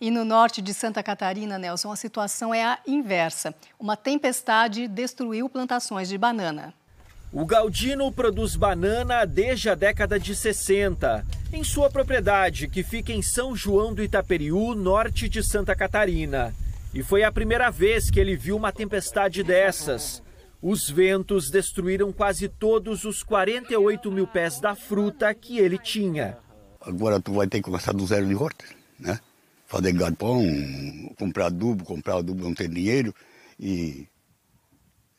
E no norte de Santa Catarina, Nelson, a situação é a inversa. Uma tempestade destruiu plantações de banana. O Galdino produz banana desde a década de 60, em sua propriedade, que fica em São João do Itaperiú, norte de Santa Catarina. E foi a primeira vez que ele viu uma tempestade dessas. Os ventos destruíram quase todos os 48 mil pés da fruta que ele tinha. Agora tu vai ter que começar do zero de volta, né? fazer garpão, comprar adubo, comprar adubo não tem dinheiro e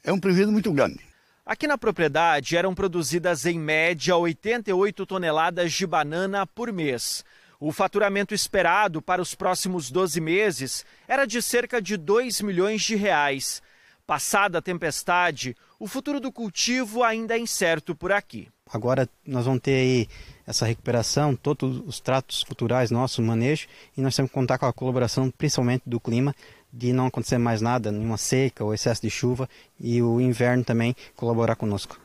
é um prejuízo muito grande. Aqui na propriedade eram produzidas em média 88 toneladas de banana por mês. O faturamento esperado para os próximos 12 meses era de cerca de 2 milhões de reais. Passada a tempestade, o futuro do cultivo ainda é incerto por aqui. Agora nós vamos ter aí essa recuperação, todos os tratos culturais nossos, manejo, e nós temos que contar com a colaboração principalmente do clima, de não acontecer mais nada, nenhuma seca ou excesso de chuva, e o inverno também colaborar conosco.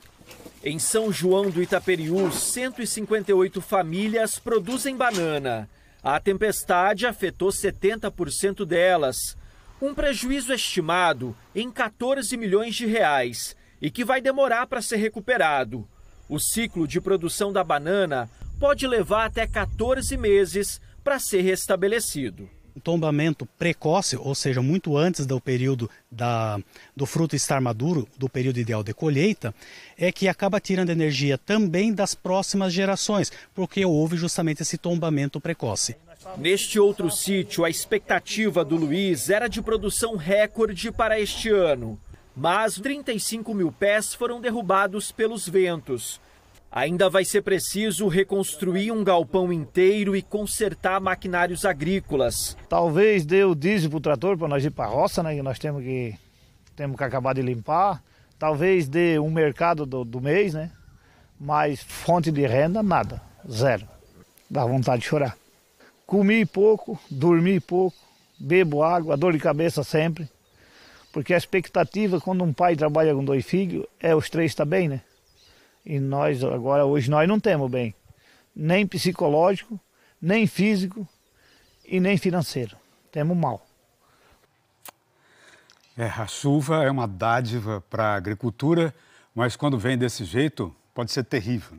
Em São João do Itaperiú, 158 famílias produzem banana. A tempestade afetou 70% delas. Um prejuízo estimado em 14 milhões de reais e que vai demorar para ser recuperado. O ciclo de produção da banana pode levar até 14 meses para ser restabelecido. Um tombamento precoce, ou seja, muito antes do período da, do fruto estar maduro, do período ideal de colheita, é que acaba tirando energia também das próximas gerações, porque houve justamente esse tombamento precoce. Neste outro sítio, a expectativa do Luiz era de produção recorde para este ano, mas 35 mil pés foram derrubados pelos ventos. Ainda vai ser preciso reconstruir um galpão inteiro e consertar maquinários agrícolas. Talvez dê o diesel para o trator para nós ir para a roça, né? Que nós temos que, temos que acabar de limpar. Talvez dê um mercado do, do mês, né? Mas fonte de renda, nada. Zero. Dá vontade de chorar. Comi pouco, dormi pouco, bebo água, dor de cabeça sempre. Porque a expectativa quando um pai trabalha com dois filhos é os três estar tá bem, né? E nós agora hoje nós não temos bem, nem psicológico, nem físico e nem financeiro. Temos mal. É, a chuva é uma dádiva para a agricultura, mas quando vem desse jeito, pode ser terrível.